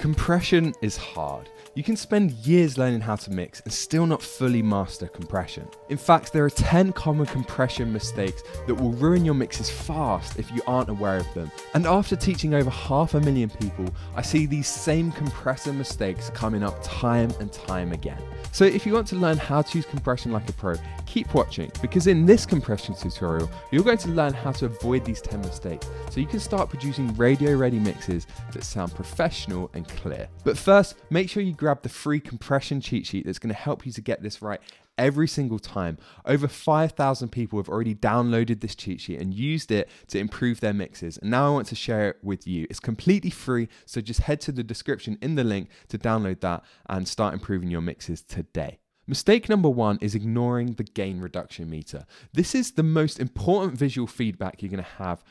Compression is hard. You can spend years learning how to mix and still not fully master compression. In fact, there are 10 common compression mistakes that will ruin your mixes fast if you aren't aware of them. And after teaching over half a million people, I see these same compressor mistakes coming up time and time again. So if you want to learn how to use compression like a pro, keep watching because in this compression tutorial, you're going to learn how to avoid these 10 mistakes so you can start producing radio ready mixes that sound professional and clear. But first, make sure you grab the free compression cheat sheet that's gonna help you to get this right every single time. Over 5,000 people have already downloaded this cheat sheet and used it to improve their mixes. And now I want to share it with you. It's completely free, so just head to the description in the link to download that and start improving your mixes today. Mistake number one is ignoring the gain reduction meter. This is the most important visual feedback you're going to have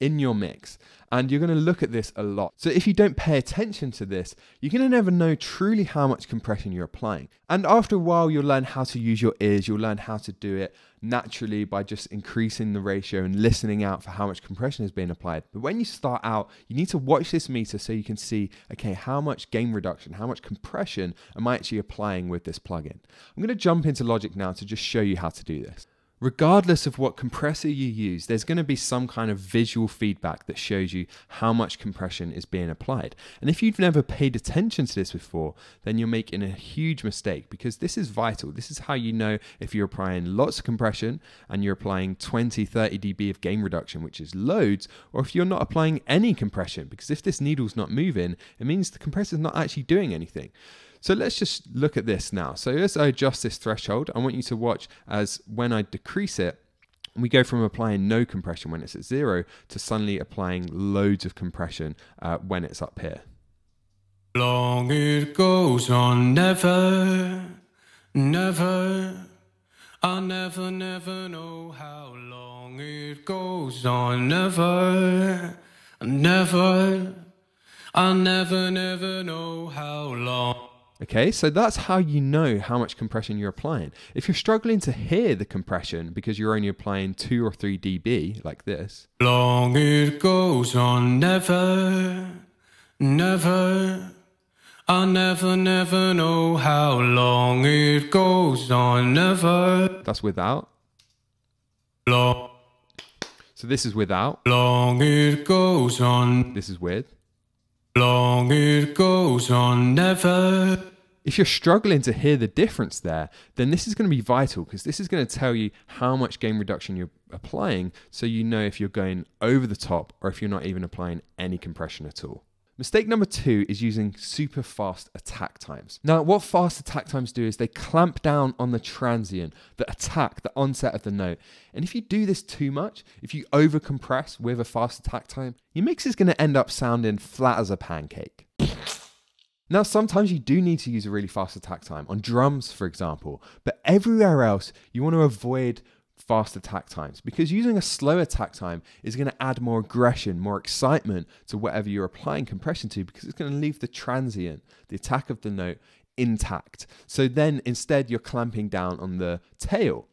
in your mix. And you're going to look at this a lot. So if you don't pay attention to this, you're going to never know truly how much compression you're applying. And after a while, you'll learn how to use your ears, you'll learn how to do it naturally by just increasing the ratio and listening out for how much compression is being applied. But when you start out, you need to watch this meter so you can see, okay, how much gain reduction, how much compression am I actually applying with this plugin? I'm going to jump into Logic now to just show you how to do this regardless of what compressor you use, there's going to be some kind of visual feedback that shows you how much compression is being applied. And if you've never paid attention to this before, then you're making a huge mistake because this is vital. This is how you know if you're applying lots of compression and you're applying 20, 30 dB of gain reduction, which is loads, or if you're not applying any compression, because if this needle's not moving, it means the compressor's not actually doing anything. So let's just look at this now. So as I adjust this threshold, I want you to watch as when I decrease it, we go from applying no compression when it's at zero to suddenly applying loads of compression uh, when it's up here. Long it goes on, never, never. I never, never know how long it goes on, never, never. I never, never know how long. Okay, so that's how you know how much compression you're applying. If you're struggling to hear the compression because you're only applying 2 or 3 dB, like this. Long it goes on, never, never. I never, never know how long it goes on, never. That's without. Long. So this is without. Long it goes on. This is with. Long it goes on, never if you're struggling to hear the difference there, then this is going to be vital because this is going to tell you how much gain reduction you're applying so you know if you're going over the top or if you're not even applying any compression at all. Mistake number two is using super fast attack times. Now, what fast attack times do is they clamp down on the transient, the attack, the onset of the note. And if you do this too much, if you overcompress with a fast attack time, your mix is going to end up sounding flat as a pancake. Now, sometimes you do need to use a really fast attack time, on drums, for example, but everywhere else, you want to avoid fast attack times because using a slow attack time is going to add more aggression, more excitement to whatever you're applying compression to because it's going to leave the transient, the attack of the note intact. So then instead you're clamping down on the tail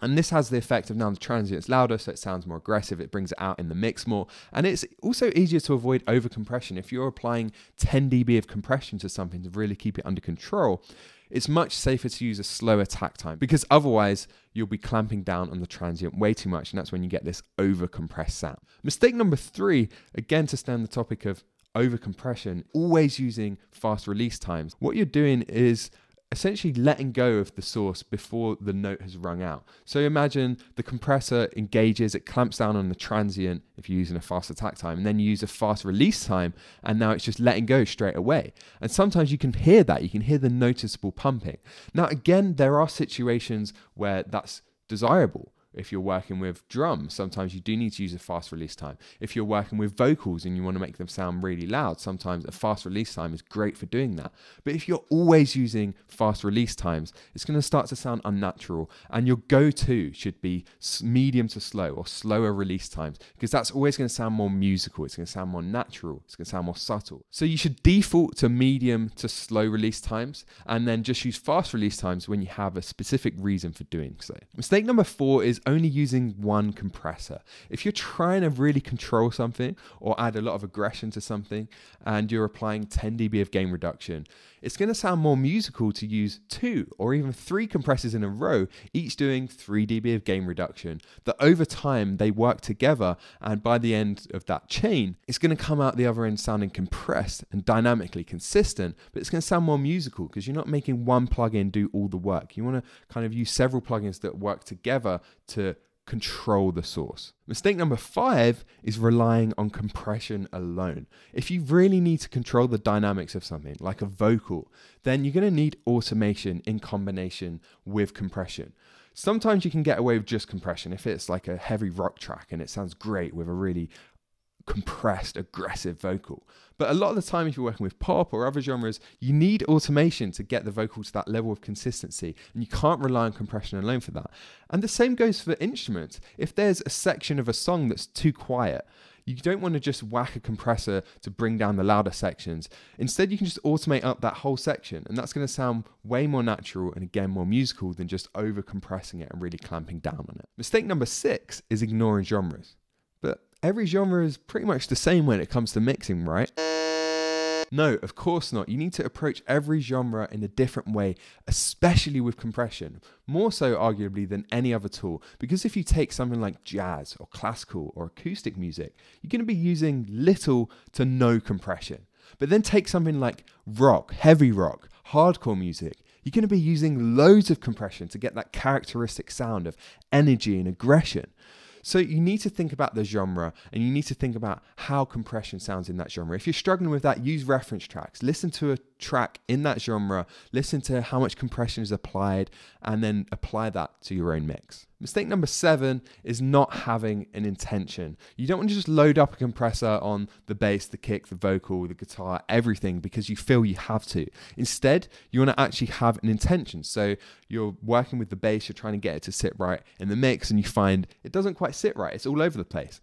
and this has the effect of now the transient's louder, so it sounds more aggressive, it brings it out in the mix more. And it's also easier to avoid overcompression. If you're applying 10 dB of compression to something to really keep it under control, it's much safer to use a slow attack time because otherwise you'll be clamping down on the transient way too much. And that's when you get this overcompressed sound. Mistake number three, again, to stay on the topic of overcompression, always using fast release times. What you're doing is essentially letting go of the source before the note has rung out. So imagine the compressor engages, it clamps down on the transient if you're using a fast attack time, and then you use a fast release time, and now it's just letting go straight away. And sometimes you can hear that, you can hear the noticeable pumping. Now, again, there are situations where that's desirable if you're working with drums, sometimes you do need to use a fast release time. If you're working with vocals and you want to make them sound really loud, sometimes a fast release time is great for doing that. But if you're always using fast release times, it's going to start to sound unnatural. And your go to should be medium to slow or slower release times because that's always going to sound more musical. It's going to sound more natural. It's going to sound more subtle. So you should default to medium to slow release times and then just use fast release times when you have a specific reason for doing so. Mistake number four is only using one compressor. If you're trying to really control something or add a lot of aggression to something and you're applying 10 dB of gain reduction, it's going to sound more musical to use two or even three compressors in a row, each doing 3 dB of gain reduction. That over time they work together, and by the end of that chain, it's going to come out the other end sounding compressed and dynamically consistent, but it's going to sound more musical because you're not making one plugin do all the work. You want to kind of use several plugins that work together to control the source. Mistake number five is relying on compression alone. If you really need to control the dynamics of something, like a vocal, then you're going to need automation in combination with compression. Sometimes you can get away with just compression if it's like a heavy rock track and it sounds great with a really compressed, aggressive vocal. But a lot of the time, if you're working with pop or other genres, you need automation to get the vocal to that level of consistency, and you can't rely on compression alone for that. And the same goes for instruments. If there's a section of a song that's too quiet, you don't want to just whack a compressor to bring down the louder sections. Instead, you can just automate up that whole section, and that's going to sound way more natural and again more musical than just over compressing it and really clamping down on it. Mistake number six is ignoring genres. Every genre is pretty much the same when it comes to mixing, right? No, of course not. You need to approach every genre in a different way, especially with compression, more so arguably than any other tool. Because if you take something like jazz or classical or acoustic music, you're going to be using little to no compression. But then take something like rock, heavy rock, hardcore music, you're going to be using loads of compression to get that characteristic sound of energy and aggression. So you need to think about the genre and you need to think about how compression sounds in that genre. If you're struggling with that, use reference tracks. Listen to a track in that genre, listen to how much compression is applied, and then apply that to your own mix. Mistake number seven is not having an intention. You don't want to just load up a compressor on the bass, the kick, the vocal, the guitar, everything because you feel you have to. Instead, you want to actually have an intention. So you're working with the bass, you're trying to get it to sit right in the mix, and you find it doesn't quite sit right, it's all over the place.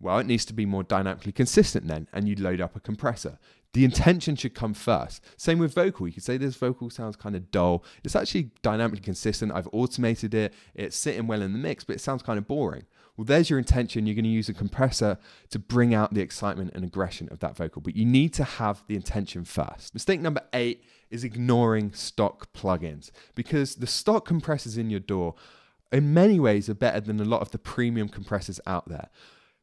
Well, it needs to be more dynamically consistent then, and you load up a compressor the intention should come first. Same with vocal. You could say this vocal sounds kind of dull. It's actually dynamically consistent. I've automated it. It's sitting well in the mix, but it sounds kind of boring. Well, there's your intention. You're going to use a compressor to bring out the excitement and aggression of that vocal, but you need to have the intention first. Mistake number eight is ignoring stock plugins because the stock compressors in your door, in many ways, are better than a lot of the premium compressors out there.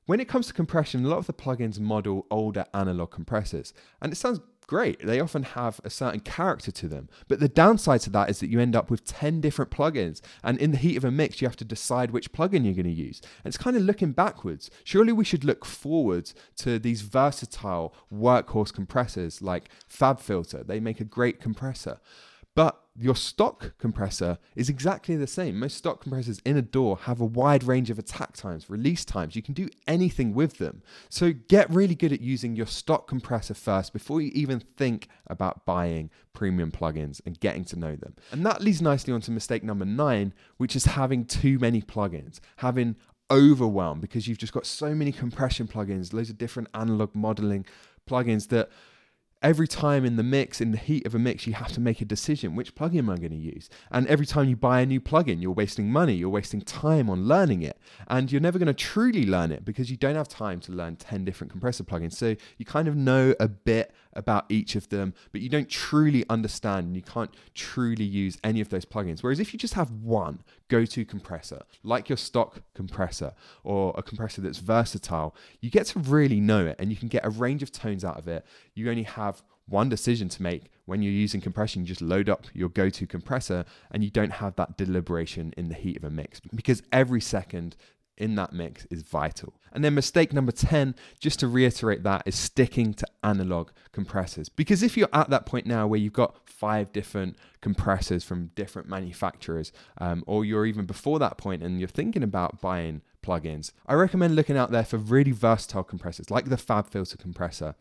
When it comes to compression, a lot of the plugins model older analog compressors, and it sounds great. They often have a certain character to them. But the downside to that is that you end up with 10 different plugins. And in the heat of a mix, you have to decide which plugin you're going to use. And it's kind of looking backwards. Surely we should look forwards to these versatile workhorse compressors like FabFilter. They make a great compressor. But your stock compressor is exactly the same. Most stock compressors in a door have a wide range of attack times, release times. You can do anything with them. So get really good at using your stock compressor first before you even think about buying premium plugins and getting to know them. And that leads nicely onto mistake number nine, which is having too many plugins, having overwhelm because you've just got so many compression plugins, loads of different analog modeling plugins that every time in the mix, in the heat of a mix, you have to make a decision which plugin am I going to use? And every time you buy a new plugin, you're wasting money, you're wasting time on learning it. And you're never going to truly learn it because you don't have time to learn 10 different compressor plugins. So you kind of know a bit about each of them, but you don't truly understand and you can't truly use any of those plugins. Whereas if you just have one go to compressor, like your stock compressor or a compressor that's versatile, you get to really know it and you can get a range of tones out of it. You only have one decision to make when you're using compression. You just load up your go to compressor and you don't have that deliberation in the heat of a mix because every second in that mix is vital. And then mistake number 10, just to reiterate that, is sticking to analog compressors. Because if you're at that point now where you've got five different compressors from different manufacturers, um, or you're even before that point and you're thinking about buying plugins, I recommend looking out there for really versatile compressors like the Fab Filter compressor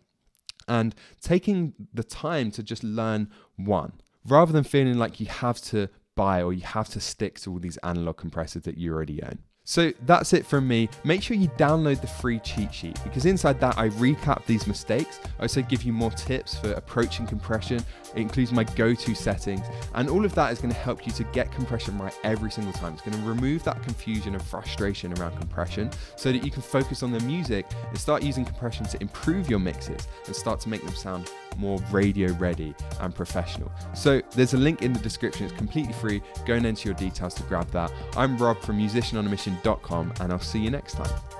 and taking the time to just learn one rather than feeling like you have to buy or you have to stick to all these analog compressors that you already own. So that's it from me. Make sure you download the free cheat sheet because inside that I recap these mistakes. I also give you more tips for approaching compression. It includes my go-to settings and all of that is going to help you to get compression right every single time. It's going to remove that confusion and frustration around compression so that you can focus on the music and start using compression to improve your mixes and start to make them sound more radio ready and professional. So there's a link in the description, it's completely free. Go and enter your details to grab that. I'm Rob from MusicianOnAMission.com, and I'll see you next time.